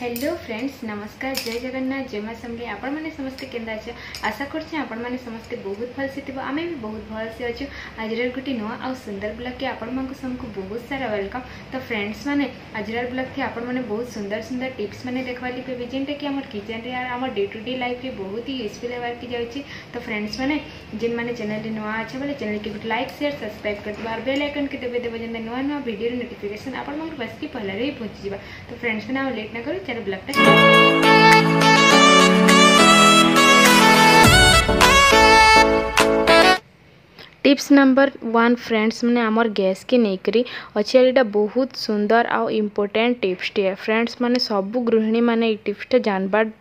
hello friends नमस्कार जय जगन्नाथ जय मा समले आपण समस्ते केन्दा आशा करें समस्ते बहुत भलसे थी आम भी बहुत भल से अच्छे आज गोटे नुआ आउ सुंदर ब्लग के आपण बहुत सारा वेलकम तो फ्रेंड्स मैंने आज ब्लग थी आपण बहुत सुंदर सुंदर टीप्स मैंने देखा पाइबे जेनटा कि आम किचेन आम डे टू डे लाइफ बहुत ही यूजफुल होवार जाऊँगी तो फ्रेंड्स मैंने जेन मैंने चैनल नुआ अच्छे बोले चैनल के गोटे लाइक सेयर सब्सक्राइब कर और बेल आइकन के दबे देव जो नुआ नुआ भिडियो नोटिफिकेसन आपण बस कि पहले ही पहुँची तो फ्रेंड्स मैंने लेट ना करूँ चेरे ब्लग टिप्स नंबर वन फ्रेंड्स मैंने आम गैस के नहीं कर बहुत सुंदर आउ इम्पोर्टाट टीप्स टे फ्रेंड्स मैंने सब गृहिणी मैंने टीप्सटा जानवार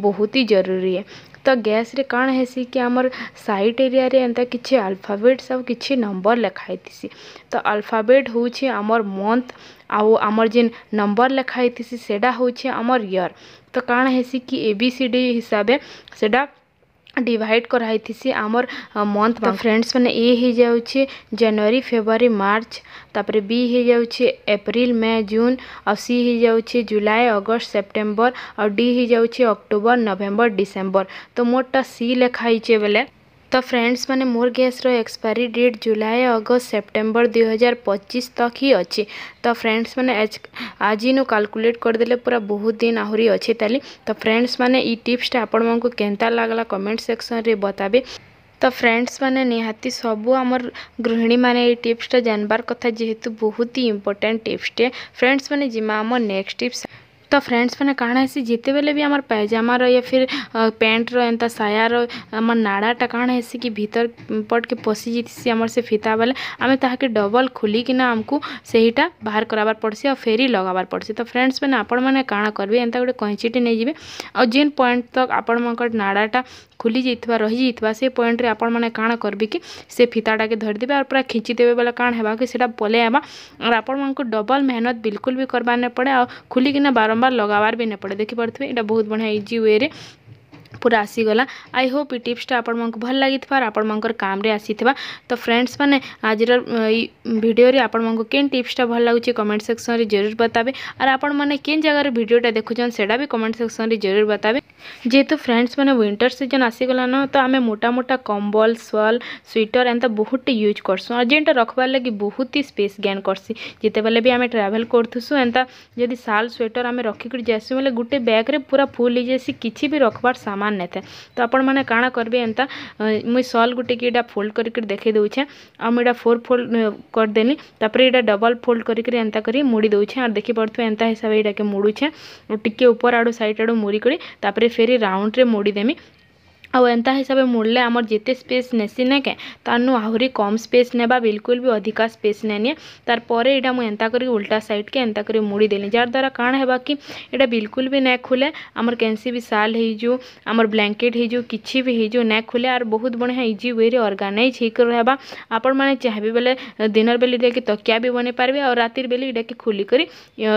बहुत ही जरूरी है तो गैस रे कौन है कि आम सैट एरिया एंता किसी अल्फाबेट्स आ कि नंबर लिखाई थी तो अल्फाबेट हूँ आमर मन्थ ଆଉ ଆମର ଯେନ୍ ନମ୍ବର ଲେଖା ହେଇଥିସି ସେଟା ହଉଛେ ଆମର ଇୟର୍ ତ କାଣା ହେସି କି ଏ ବି ସି ଡି ହିସାବେ ସେଟା ଡିଭାଇଡ଼ କରାହେଇଥିସି ଆମର ମନ୍ଥ ବା ଫ୍ରେଣ୍ଡସ୍ ମାନେ ଏ ହେଇଯାଉଛି ଜାନୁଆରୀ ଫେବୃଆରୀ ମାର୍ଚ୍ଚ ତାପରେ ବି ହେଇଯାଉଛି ଏପ୍ରିଲ ମେ ଜୁନ୍ ଆଉ ସି ହେଇଯାଉଛି ଜୁଲାଇ ଅଗଷ୍ଟ ସେପ୍ଟେମ୍ବର ଆଉ ଡି ହେଇଯାଉଛି ଅକ୍ଟୋବର ନଭେମ୍ବର ଡିସେମ୍ବର ତ ମୋରଟା ସି ଲେଖା ହେଇଛେ ବେଲେ तो फ्रेंड्स मैंने मोर gas expiry date July August September दुई हजार पचिश तक ही अच्छी तो फ्रेंड्स मैंने आज नु कालकुलेट करदे पूरा बहुत दिन आहरी अच्छे ताली तो फ्रेंड्स मैंने ये टिप्सटा आपण को केन्ता लगला कमेंट सेक्शन रे बताबे ତ ଫ୍ରେଣ୍ଡସ୍ମାନେ ନିହାତି ସବୁ ଆମର ଗୃହିଣୀମାନେ ଏଇ ଟିପ୍ସଟା ଜାଣିବାର କଥା ଯେହେତୁ ବହୁତ ହି ଇମ୍ପୋର୍ଟାଣ୍ଟ ଟିପ୍ସଟେ ଫ୍ରେଣ୍ଡସ୍ମାନେ ଯିମା ଆମ ନେକ୍ସଟ ଟିପ୍ସ तो फ्रेंड्स मैंने कहना है जिते बेले भी आम पैजामार या फिर पैंटर एंता सायार आम नाड़ाटा कण है कि भितर पट के पशि जीती आम से फिता बेले आम ताकि डबल खुलिकिना आमको से हीटा बाहर करार पड़सी और फेरी लगवार पड़सी तो फ्रेंड्स मैंने आपण मैंने कण करेंगे एंता गोटे कैंसीटी नहीं जी और जेन पॉइंट तक आपण नाड़ाटा खुली जाइवा रही जाइवा से पॉइंट रे आपण मैंने कण करेंगे कि से फिताटा के धरीदे और पूरा खींची देवे बोले कण है कि सीटा पलैबा और आपण मैं डबल मेहनत बिलकुल भी करवा पड़े आ खुलिकिना बार बारंबार लगवार भी नहीं पड़े देखिपे ये बहुत बढ़िया इजी वे पूरा आसीगला आई होप ये टिप्सटा ଆପଣମାନଙ୍କୁ ଭଲ ଲାଗିଥିବାର ଆପଣମାନଙ୍କର କାମରେ ଆସିଥିବା ତ ଫ୍ରେଣ୍ଡସ୍ମାନେ ଆଜିର ଭିଡ଼ିଓରେ ଆପଣମାନଙ୍କୁ କେନ୍ ଟିପ୍ସଟା ଭଲ ଲାଗୁଛି କମେଣ୍ଟ ସେକ୍ସନ୍ରେ ଜରୁର ବତାବେ ଆର୍ ଆପଣମାନେ କେନ୍ ଜାଗାରେ ଭିଡ଼ିଓଟା ଦେଖୁଛନ୍ ସେଇଟା ବି କମେଣ୍ଟ ସେକ୍ସନ୍ରେ ଜରୁର ବତାବେ ଯେହେତୁ ଫ୍ରେଣ୍ଡସ୍ମାନେ ୱିଣ୍ଟର ସିଜନ୍ ଆସିଗଲାନ ତ ଆମେ ମୋଟା ମୋଟା କମ୍ବଲ ସ୍ୱଲ୍ ସ୍ୱିଟର୍ ଏନ୍ତା ବହୁତଟେ ୟୁଜ୍ କରସୁଁ ଆର୍ ଯେନ୍ଟା ରଖବାର୍ ଲାଗି ବହୁତ ହି ସ୍ପେସ୍ ଗେନ୍ କରସି ଯେତେବେଲେ ବି ଆମେ ଟ୍ରାଭେଲ୍ କରୁଥିସୁଁ ଏନ୍ତା ଯଦି ଶାଲ୍ ସ୍ୱେଟର୍ ଆମେ ରଖିକରି ଯାଏସୁଁ ବେଲେ ଗୋଟେ ବ୍ୟାଗ୍ରେ ପୁରା ଫୁଲ୍ ହେଇଯାଏସି କିଛି ବି ରଖବାର୍ ସାମାନ डिमांड नहीं तो आप कण करेंगे मुई सल गोटे कि फोल्ड कर देखे दौचे आईटा फोर फोल्ड करदे ये डबल फोल्ड कर मुड़ी दौचे और देखी पार्थे एंता हिसाब से मुड़ू टी ऊपर आड़ू सैड आड़ मुड़ी करी फेरी राउंड में मोड़ी देमी आंता हिसाब से मुड़ले आम जिते स्पेस नेसी ने क्या आहरी कम स्पेस ने बिलकुल भी अधिका स्पेस ने निए तार पर एंता कर उल्टा सैड के एंता कर मुड़ी देली जार द्वारा कण है कि यहाँ बिल्कुल भी नै खुले आमर कैंसी भी साल हो ब्लांकेट हो कि भी हो नै खुले आर बहुत बढ़िया इजी वे अर्गानाइज होगा आपण मैंने चाहिए बेले दिन बेली देखिए तकिया भी बन पारे और रातर बेली ये खुली कर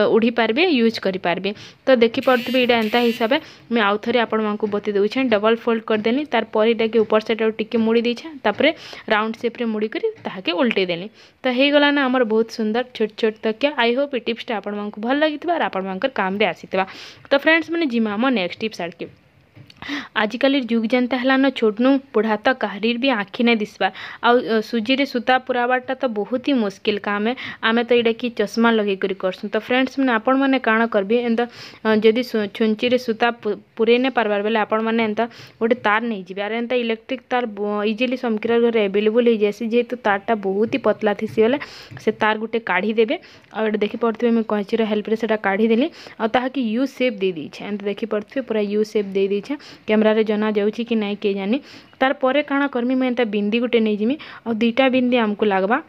उड़ी पारे यूज कर पारे तो देखिपे ये एंता हिसाब से मुझे आउ थे आपण मैं बती दे डबल फोल्ड कर दे ଦେଲି ତାର ପରିଟାକେ ଉପର ସାଇଡ଼୍ରୁ ଟିକେ ମୁଡ଼ି ଦେଇଛେ ତାପରେ ରାଉଣ୍ଡ ସେପ୍ରେ ମୁଡ଼ିକରି ତାହାକେ ଓଲଟେଇ ଦେଲି ତ ହେଇଗଲା ନା ଆମର ବହୁତ ସୁନ୍ଦର ଛୋଟ ଛୋଟ ତକିଆ ଆଇ ହୋପ୍ ଏ ଟିପ୍ସଟା ଆପଣମାନଙ୍କୁ ଭଲ ଲାଗିଥିବା ଆର୍ ଆପଣମାନଙ୍କର କାମରେ ଆସିଥିବା ତ ଫ୍ରେଣ୍ଡସ୍ ମାନେ ଯିମା ଆମ ନେକ୍ସଟ ଟିପ୍ସ ଆଡ଼କେ आजिकल जुग जेनता हलान छोटनु बुढ़ा तो कह कहारीर भी आखि नहीं दिशा आउ सुजी रे सूता पुराबार्टा तो बहुत ही मुस्किल काम है आम तो ये कि चश्मा लगे करसुँ तो फ्रेंड्स मैंने आप मैंने काण एंत जदि छुंची सूता पुरे नहीं पार्बार बोले आपण मैंने एंता गोटे तार नहीं जी आर एंता इलेक्ट्रिक तार इजिली समकर घर एभेलेबुल हो जाए जेहतु तारटा बहुत ही पतला थी बोले से तार गोटे काढ़ीदे आगे देखी पड़ते मुझे कैंचीर हेल्प से काढ़ी देली आउ ताकि यू सेप देखिपे पूरा यू सेप दे दीछे दे କ୍ୟାମେରାରେ ଜନା ଯାଉଛି କି ନାଇଁ କେ ଜାନି ତାର୍ ପରେ କାଣା କର୍ମି ମୁଁ ଏନ୍ତା ବିନ୍ଦି ଗୋଟେ ନେଇଯିମି ଆଉ ଦୁଇଟା ବିନ୍ଦି ଆମକୁ ଲାଗ୍ବା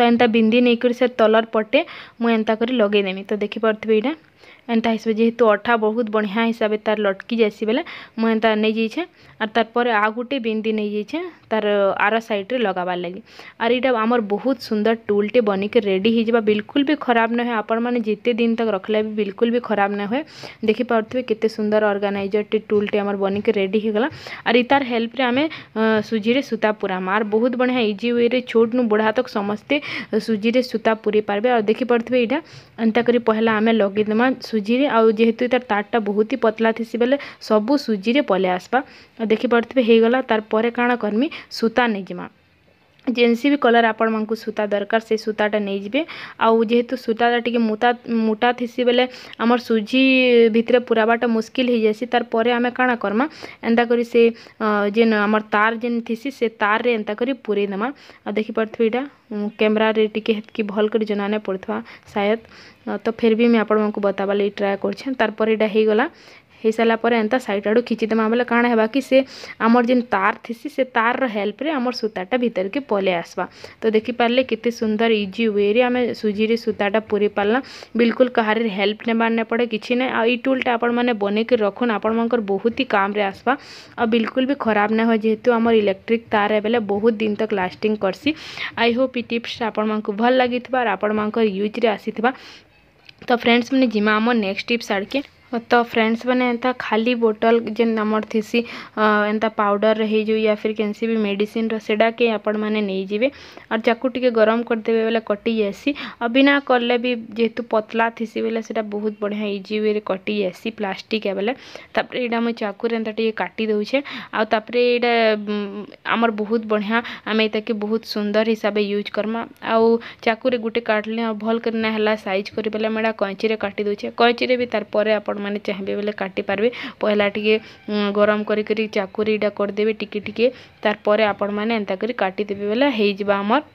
ତ ଏନ୍ତା ବିନ୍ଦି ନେଇକରି ସେ ତଲର୍ ପଟେ ମୁଁ ଏନ୍ତା କରି ଲଗେଇଦେମି ତ ଦେଖିପାରୁଥିବେ ଏଇଟା एंता हिसाब जेहेतु अठा बहुत बढ़िया हिसाब से तार लटकी जैसी बेले मुझे नहीं जाइए आर तार आ गोटे बिंदी नहीं जाइए तार आर सैड्रे लगवार लगी आर यहाँ आमर बहुत सुंदर टूलटे बनिक रेडी जा बिल्कुल भी खराब ना आपण मैंने जिते दिन तक रखले भी बिल्कुल भी खराब ना हुए देखिपे के सुंदर अर्गानाइजर टे टूलटे आम बनिक रेडी होगा आर इतार हेल्प आम सुजी से सूता पूरा आर बहुत बढ़िया इजी वे छोट नु बुढ़ा तक समस्ते सुजी से सूता पूरी पार्बे और देखिपे यहाँ एंता करें लगेदमा সুজিরে আহেতু তার তারটা বহুত হি পতলা থিসি বেলে সবু সুজিরে পলে আসবা দেখিপারে হয়ে গলা তারপরে কাଣା করমি সূতা নেই যা ଯେନ୍ସି ବି କଲର୍ ଆପଣମାନଙ୍କୁ ସୂତା ଦରକାର ସେ ସୂତାଟା ନେଇଯିବେ ଆଉ ଯେହେତୁ ସୂତାଟା ଟିକେ ମୋଟା ମୋଟା ଥିସି ବେଲେ ଆମର ସୁଜି ଭିତରେ ପୁରାବାଟା ମୁସ୍କିଲ୍ ହେଇଯାଏସି ତାର୍ ପରେ ଆମେ କାଣା କର୍ମା ଏନ୍ତା କରି ସେ ଯେନ୍ ଆମର ତାର୍ ଯେନ୍ ଥିସି ସେ ତାର୍ରେ ଏନ୍ତା କରି ପୁରେଇ ଦେମା ଆଉ ଦେଖିପାରୁଥିବେ ଏଇଟା କ୍ୟାମେରାରେ ଟିକେ ହେତ୍କି ଭଲ୍ କରି ଜନା ନାଇଁ ପଡ଼ୁଥିବା ସାୟଦ ତ ଫେର୍ ବି ମୁଇଁ ଆପଣମାନଙ୍କୁ ବତାବାର୍ ଲାଗି ଟ୍ରାଏ କରୁଛେଁ ତାର୍ ପରେ ଏଇଟା ହେଇଗଲା हो सारापर एंता सैड आड़ खींचीदे बोले कण है कि आमर जिन तार थी से तार हेल्प सूताटा भितर के पलै आसवा तो देखिपारे के सुंदर इजी वे आम सुजी सूताटा पूरी पार्ला बिलकुल कहारे हेल्प नेबार ने पड़े कि ना आई टूलटा आप मैंने बनकर रखुन आपण मैं बहुत ही काम आसवा आ बिलकुल भी खराब ना हो जेहतु आम इलेक्ट्रिक तार है बहुत दिन तक लास्टिंग करसी आई होप ई टीप्स आपण भल लगी आपण मूज्रे आ तो फ्रेंड्स मैंने जीमा आम नेक्स्ट टीप्स आड़के तो फ्रेंड्स मैंने एंता खाली बोटल जेन आमर थीसी एंता पाउडर हो या फिर कैंसी भी मेडिसिन रहा के आपण मैंने जीवे और जाकू टे गरम करदे बेले कटि जासी और बिना कले भी जेहेतु पतला थीसी बेले से बहुत बढ़िया इजी वे कटि जासी प्लास्टिक बेले तापर यहाँ मुझे चाकूर एंता टे काटि आपर यहाँ आमर बहुत बढ़िया आम ये बहुत सुंदर हिसाब से यूज करमा आउ चाकूरे गोटे काटले भल करना है सैज कर कंची काटि कैंची भी तार आपण ମାନେ ଚାହିଁବେ ବୋଲେ କାଟି କାଟିପାରିବେ ପହିଲା ଟିକେ ଗରମ କରିକରି ଚାକୁରିଟା କରିଦେବେ ଟିକେ ଟିକେ ତାର୍ ପରେ ଆପଣମାନେ ଏନ୍ତା କରି କାଟିଦେବେ ବୋଲେ ହେଇଯିବା ଆମର୍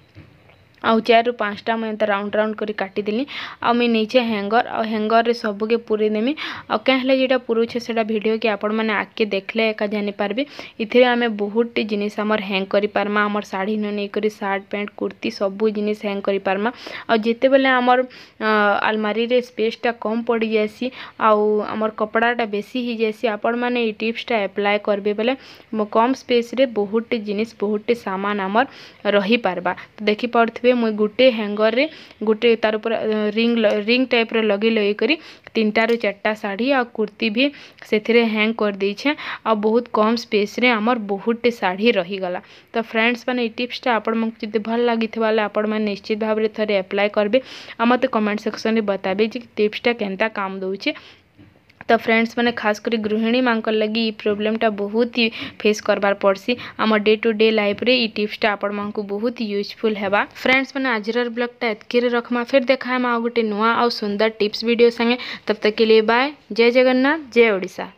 ଆଉ ଚାରିରୁ ପାଞ୍ଚଟା ମୁଁ ଏନ୍ତା ରାଉଣ୍ଡ ରାଉଣ୍ଡ କରି କାଟିଦେଲି ଆଉ ମୁଇଁ ନେଇଛେ ହ୍ୟାଙ୍ଗର୍ ଆଉ ହ୍ୟାଙ୍ଗର୍ରେ ସବୁକେ ପୁରେଇଦେମି ଆଉ କାଁ ହେଲେ ଯେଇଟା ପୁରୁଛେ ସେଟା ଭିଡ଼ିଓକେ ଆପଣମାନେ ଆଗ୍କେ ଦେଖ୍ଲେ ଏକା ଜାନିପାର୍ବେ ଏଥିରେ ଆମେ ବହୁତଟି ଜିନିଷ୍ ଆମର୍ ହ୍ୟାଙ୍ଗ୍ କରିପାର୍ମା ଆମର୍ ଶାଢ଼ୀନୁ ନେଇକରି ସାର୍ଟ ପ୍ୟାଣ୍ଟ୍ କୁର୍ତ୍ତି ସବୁ ଜିନିଷ୍ ହ୍ୟାଙ୍ଗ୍ କରିପାର୍ମା ଆଉ ଯେତେବେଲେ ଆମର୍ ଆଲମାରିରେ ସ୍ପେସ୍ଟା କମ୍ ପଡ଼ିଯାଏସି ଆଉ ଆମର୍ କପଡ଼ାଟା ବେଶୀ ହେଇଯାଏସି ଆପଣମାନେ ଏଇ ଟିପ୍ସଟା ଆପ୍ଲାଏ କର୍ବେ ବୋଲେ କମ୍ ସ୍ପେସ୍ରେ ବହୁତଟି ଜିନିଷ୍ ବହୁତଟି ସାମାନ୍ ଆମର୍ ରହିପାର୍ବା ତ ଦେଖିପାରୁଥିବେ ମୁଇଁ ଗୁଟେ ହ୍ୟାଙ୍ଗର୍ରେ ଗୁଟେ ତାର୍ ଉପରେ ରିଙ୍ଗ୍ ରିଙ୍ଗ ଟାଇପ୍ର ଲଗେଇ ଲଗେଇ ଲଗେଇକରି ତିନିଟାରୁ ଚାର୍ଟା ଶାଢ଼ୀ ଆଉ କୁର୍ତ୍ତି ବି ସେଥିରେ ହ୍ୟାଙ୍ଗ କରିଦେଇଛେଁ ଆଉ ବହୁତ୍ କମ୍ ସ୍ପେସ୍ରେ ଆମର ବହୁତଟେ ଶାଢ଼ୀ ରହିଗଲା ତ ଫ୍ରେଣ୍ଡସ୍ ମାନେ ଏଇ ଟିପ୍ସଟା ଆପଣମାନଙ୍କୁ ଯଦି ଭଲ୍ ଲାଗିଥିବା ହେଲେ ଆପଣମାନେ ନିଶ୍ଚିତ ଭାବରେ ଥରେ ଆପ୍ଲାଏ କରିବେ ଆଉ ମୋତେ କମେଣ୍ଟ ସେକ୍ସନ୍ରେ ବତାବେ ଯେ ଟିପ୍ସଟା କେନ୍ତା କାମ୍ ଦଉଛେ तो फ्रेंड्स मैंने खास कर गृहिणी मान लगे ये प्रोब्लेमटा बहुत ही फेस करबार पड़सी आम डे टू डे लाइफ रे ये टिप्सटा आपण मैं बहुत यूजफुल होगा फ्रेंड्स मैंने आज ब्लगटा इतकी रखमा फिर देखा गोटे नुआ आ सुंदर टीप्स भिड सांगे तब तक के लिए बाय जय जगन्नाथ जय ओडा